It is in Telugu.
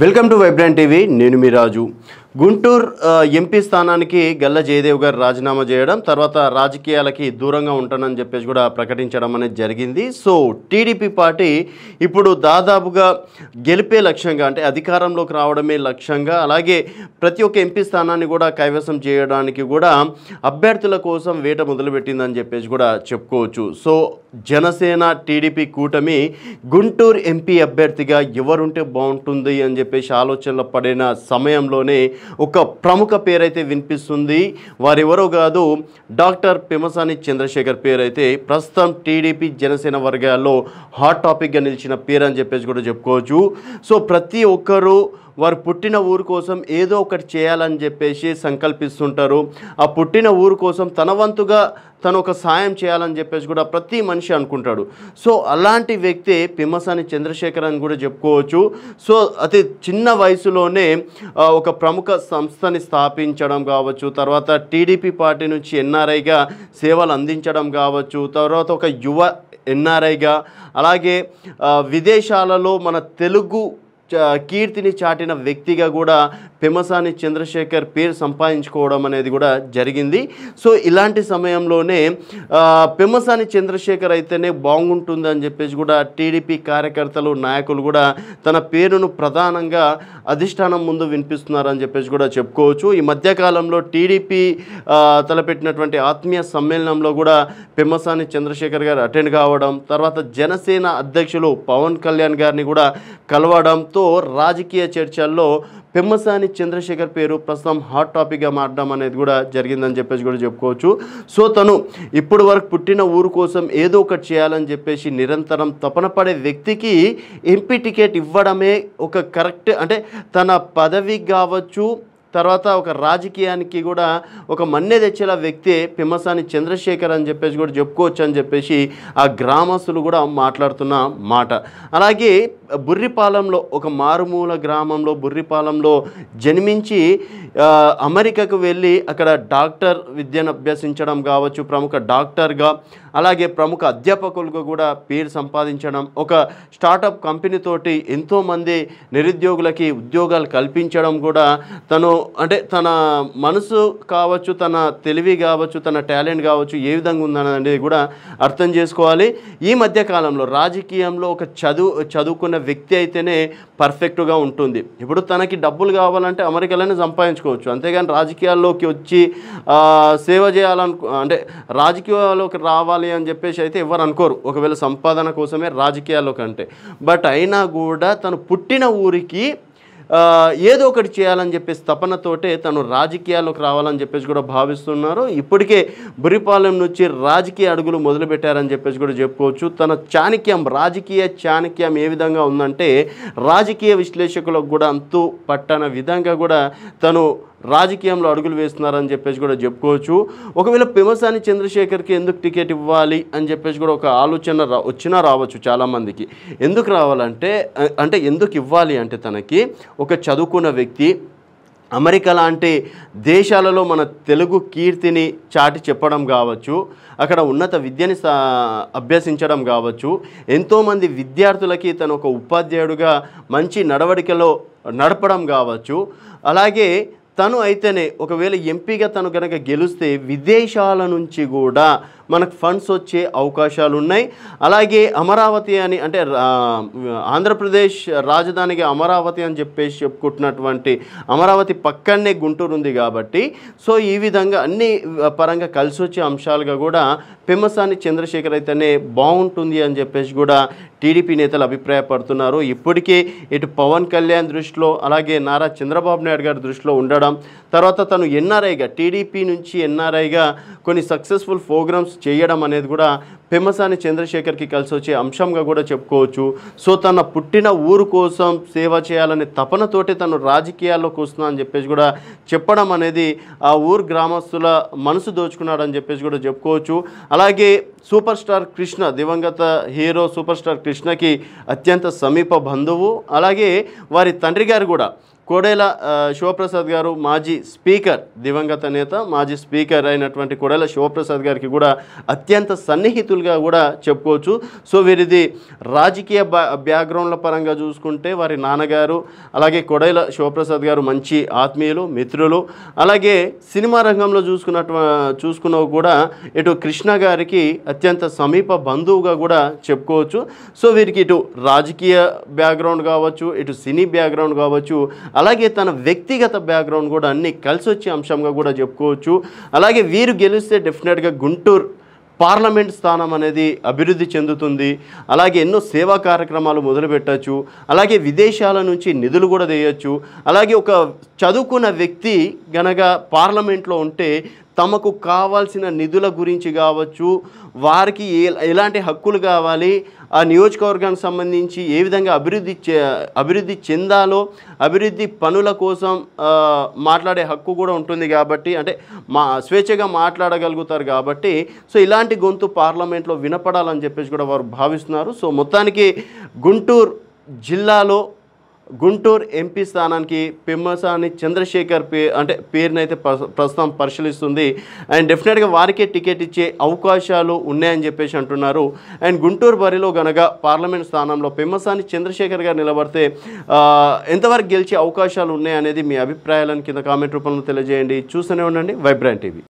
వెల్కమ్ టు వైబ్రాంట్ టీవీ నేను మీ రాజు గుంటూరు ఎంపీ స్థానానికి గల్ల జయదేవ్ గారు రాజీనామా చేయడం తర్వాత రాజకీయాలకి దూరంగా ఉంటానని చెప్పేసి కూడా ప్రకటించడం అనేది జరిగింది సో టీడీపీ పార్టీ ఇప్పుడు దాదాపుగా గెలిపే లక్ష్యంగా అంటే అధికారంలోకి రావడమే లక్ష్యంగా అలాగే ప్రతి ఒక్క ఎంపీ స్థానాన్ని కూడా కైవసం చేయడానికి కూడా అభ్యర్థుల కోసం వేట మొదలుపెట్టిందని చెప్పేసి కూడా చెప్పుకోవచ్చు సో జనసేన టీడీపీ కూటమి గుంటూరు ఎంపీ అభ్యర్థిగా ఎవరుంటే బాగుంటుంది అని చెప్పేసి ఆలోచనలు పడిన సమయంలోనే ఒక ప్రముఖ పేరైతే వినిపిస్తుంది వారెవరో కాదు డాక్టర్ పిమసాని చంద్రశేఖర్ పేరైతే ప్రస్తుతం టీడీపీ జనసేన వర్గాల్లో హాట్ టాపిక్గా నిలిచిన పేరు అని చెప్పేసి కూడా చెప్పుకోవచ్చు సో ప్రతి ఒక్కరూ వారు పుట్టిన ఊరు కోసం ఏదో ఒకటి చేయాలని చెప్పేసి సంకల్పిస్తుంటారు ఆ పుట్టిన ఊరు కోసం తన వంతుగా తను ఒక సాయం చేయాలని చెప్పేసి కూడా ప్రతి మనిషి అనుకుంటాడు సో అలాంటి వ్యక్తి పిమ్మసాని చంద్రశేఖర్ అని కూడా చెప్పుకోవచ్చు సో అతి చిన్న వయసులోనే ఒక ప్రముఖ సంస్థని స్థాపించడం కావచ్చు తర్వాత టీడీపీ పార్టీ నుంచి ఎన్ఆర్ఐగా సేవలు అందించడం కావచ్చు తర్వాత ఒక యువ ఎన్ఆర్ఐగా అలాగే విదేశాలలో మన తెలుగు కీర్తిని చాటిన వ్యక్తిగా కూడా పెమసాని చంద్రశేఖర్ పేరు సంపాదించుకోవడం అనేది కూడా జరిగింది సో ఇలాంటి సమయంలోనే పెమసాని చంద్రశేఖర్ అయితేనే బాగుంటుందని చెప్పేసి కూడా టీడీపీ కార్యకర్తలు నాయకులు కూడా తన పేరును ప్రధానంగా అధిష్టానం ముందు వినిపిస్తున్నారని చెప్పేసి కూడా చెప్పుకోవచ్చు ఈ మధ్యకాలంలో టీడీపీ తలపెట్టినటువంటి ఆత్మీయ సమ్మేళనంలో కూడా పెమ్మసాని చంద్రశేఖర్ గారు అటెండ్ కావడం తర్వాత జనసేన అధ్యక్షులు పవన్ కళ్యాణ్ గారిని కూడా కలవడంతో దీంతో రాజకీయ చర్చల్లో పెమ్మసాని చంద్రశేఖర్ పేరు ప్రస్తుతం హాట్ టాపిక్గా మారడం అనేది కూడా జరిగిందని చెప్పేసి కూడా చెప్పుకోవచ్చు సో తను ఇప్పుడు వరకు పుట్టిన ఊరు కోసం ఏదో ఒకటి చేయాలని చెప్పేసి నిరంతరం తపన పడే వ్యక్తికి ఎంపీ టికెట్ ఇవ్వడమే ఒక కరెక్ట్ అంటే తన పదవి కావచ్చు తర్వాత ఒక రాజకీయానికి కూడా ఒక మన్నె తెచ్చేలా వ్యక్తే పిమ్మసాని చంద్రశేఖర్ అని చెప్పేసి కూడా చెప్పుకోవచ్చు అని చెప్పేసి ఆ గ్రామస్తులు కూడా మాట్లాడుతున్న మాట అలాగే బుర్రిపాలెంలో ఒక మారుమూల గ్రామంలో బుర్రిపాలెంలో జన్మించి అమెరికాకు వెళ్ళి అక్కడ డాక్టర్ విద్యను అభ్యసించడం కావచ్చు ప్రముఖ డాక్టర్గా అలాగే ప్రముఖ అధ్యాపకులకు కూడా పేరు సంపాదించడం ఒక స్టార్టప్ కంపెనీతోటి ఎంతోమంది నిరుద్యోగులకి ఉద్యోగాలు కల్పించడం కూడా తను అంటే తన మనసు కావచ్చు తన తెలివి కావచ్చు తన టాలెంట్ కావచ్చు ఏ విధంగా ఉందనేది కూడా అర్థం చేసుకోవాలి ఈ మధ్యకాలంలో రాజకీయంలో ఒక చదువు చదువుకున్న వ్యక్తి అయితేనే పర్ఫెక్ట్గా ఉంటుంది ఇప్పుడు తనకి డబ్బులు కావాలంటే అమెరికాలోనే సంపాదించుకోవచ్చు అంతేగాని రాజకీయాల్లోకి వచ్చి సేవ చేయాలను అంటే రాజకీయాల్లోకి రావాలి ఇవ్వాలి అని చెప్పేసి అయితే ఎవరు అనుకోరు ఒకవేళ సంపాదన కోసమే రాజకీయాల్లో కంటే బట్ అయినా కూడా తను పుట్టిన ఊరికి ఏదో ఒకటి చేయాలని చెప్పేసి తపనతోటే తను రాజకీయాల్లోకి రావాలని చెప్పేసి కూడా భావిస్తున్నారు ఇప్పటికే బురిపాలెం నుంచి రాజకీయ అడుగులు మొదలుపెట్టారని చెప్పేసి కూడా చెప్పుకోవచ్చు తన చాణక్యం రాజకీయ చాణక్యం ఏ విధంగా ఉందంటే రాజకీయ విశ్లేషకులకు కూడా అంతు పట్టన విధంగా కూడా తను రాజకీయంలో అడుగులు వేస్తున్నారని చెప్పేసి కూడా చెప్పుకోవచ్చు ఒకవేళ పిమసాని చంద్రశేఖర్కి ఎందుకు టికెట్ ఇవ్వాలి అని చెప్పేసి కూడా ఒక ఆలోచన వచ్చినా రావచ్చు చాలామందికి ఎందుకు రావాలంటే అంటే ఎందుకు ఇవ్వాలి అంటే తనకి ఒక చదువుకున్న వ్యక్తి అమెరికా లాంటి దేశాలలో మన తెలుగు కీర్తిని చాటి చెప్పడం కావచ్చు అక్కడ ఉన్నత విద్యని అభ్యసించడం కావచ్చు ఎంతోమంది విద్యార్థులకి తను ఒక ఉపాధ్యాయుడుగా మంచి నడవడికలో నడపడం కావచ్చు అలాగే తను అయితేనే ఒకవేళ ఎంపీగా తను కనుక గెలిస్తే విదేశాల నుంచి కూడా మనకు ఫండ్స్ వచ్చే అవకాశాలు ఉన్నాయి అలాగే అమరావతి అని అంటే ఆంధ్రప్రదేశ్ రాజధానికి అమరావతి అని చెప్పేసి చెప్పుకుంటున్నటువంటి అమరావతి పక్కనే గుంటూరు ఉంది కాబట్టి సో ఈ విధంగా అన్ని పరంగా కలిసి వచ్చే అంశాలుగా కూడా పెమ్మసాని చంద్రశేఖర్ అయితేనే బాగుంటుంది అని చెప్పేసి కూడా టీడీపీ నేతలు అభిప్రాయపడుతున్నారు ఇప్పటికే ఇటు పవన్ కళ్యాణ్ దృష్టిలో అలాగే నారా చంద్రబాబు నాయుడు గారి దృష్టిలో ఉండడం తర్వాత తను ఎన్ఆర్ఐగా టీడీపీ నుంచి ఎన్ఆర్ఐగా కొన్ని సక్సెస్ఫుల్ ప్రోగ్రామ్స్ చేయడం అనేది కూడా పెమసాని చంద్రశేఖర్కి కలిసి వచ్చే అంశంగా కూడా చెప్పుకోవచ్చు సో తన పుట్టిన ఊరు కోసం సేవ చేయాలనే తపనతోటి తను రాజకీయాల్లోకి వస్తున్నా అని చెప్పేసి కూడా చెప్పడం అనేది ఆ ఊరు గ్రామస్తుల మనసు దోచుకున్నాడని చెప్పేసి కూడా చెప్పుకోవచ్చు అలాగే సూపర్ స్టార్ కృష్ణ దివంగత హీరో సూపర్ స్టార్ కృష్ణకి అత్యంత సమీప బంధువు అలాగే వారి తండ్రి గారు కూడా కోడేల శివప్రసాద్ గారు మాజీ స్పీకర్ దివంగత నేత మాజీ స్పీకర్ అయినటువంటి కోడేల శివప్రసాద్ గారికి కూడా అత్యంత సన్నిహితులుగా కూడా చెప్పుకోవచ్చు సో వీరిది రాజకీయ బ్యాక్గ్రౌండ్ల పరంగా చూసుకుంటే వారి నాన్నగారు అలాగే కొడైల శివప్రసాద్ గారు మంచి ఆత్మీయులు మిత్రులు అలాగే సినిమా రంగంలో చూసుకున్న చూసుకున్నవి కూడా ఇటు కృష్ణ గారికి అత్యంత సమీప బంధువుగా కూడా చెప్పుకోవచ్చు సో వీరికి ఇటు రాజకీయ బ్యాక్గ్రౌండ్ కావచ్చు ఇటు సినీ బ్యాక్గ్రౌండ్ కావచ్చు అలాగే తన వ్యక్తిగత బ్యాక్గ్రౌండ్ కూడా అన్నీ కలిసి వచ్చే అంశంగా కూడా చెప్పుకోవచ్చు అలాగే వీరు గెలిస్తే డెఫినెట్గా గుంటూరు పార్లమెంట్ స్థానం అనేది అభివృద్ధి చెందుతుంది అలాగే ఎన్నో సేవా కార్యక్రమాలు మొదలుపెట్టచ్చు అలాగే విదేశాల నుంచి నిధులు కూడా తీయచ్చు అలాగే ఒక చదువుకున్న వ్యక్తి గనక పార్లమెంట్లో ఉంటే తమకు కావాల్సిన నిధుల గురించి కావచ్చు వారికి ఎలాంటి హక్కులు కావాలి ఆ నియోజకవర్గానికి సంబంధించి ఏ విధంగా అభివృద్ధి అభివృద్ధి చెందాలో అభివృద్ధి పనుల కోసం మాట్లాడే హక్కు కూడా ఉంటుంది కాబట్టి అంటే మా స్వేచ్ఛగా మాట్లాడగలుగుతారు కాబట్టి సో ఇలాంటి గొంతు పార్లమెంట్లో వినపడాలని చెప్పేసి కూడా వారు భావిస్తున్నారు సో మొత్తానికి గుంటూరు జిల్లాలో గుంటూరు ఎంపీ స్థానానికి పెమ్మసాని చంద్రశేఖర్ పే అంటే పేరునైతే ప్రస్తుతం పరిశీలిస్తుంది అండ్ డెఫినెట్గా వారికే టికెట్ ఇచ్చే అవకాశాలు ఉన్నాయని చెప్పేసి అంటున్నారు అండ్ గుంటూరు బరిలో గనక పార్లమెంట్ స్థానంలో పెమ్మసాని చంద్రశేఖర్ గారు నిలబడితే ఎంతవరకు గెలిచే అవకాశాలు ఉన్నాయనేది మీ అభిప్రాయాలను కింద కామెంట్ రూపంలో తెలియజేయండి చూస్తూనే ఉండండి వైబ్రాంట్ టీవీ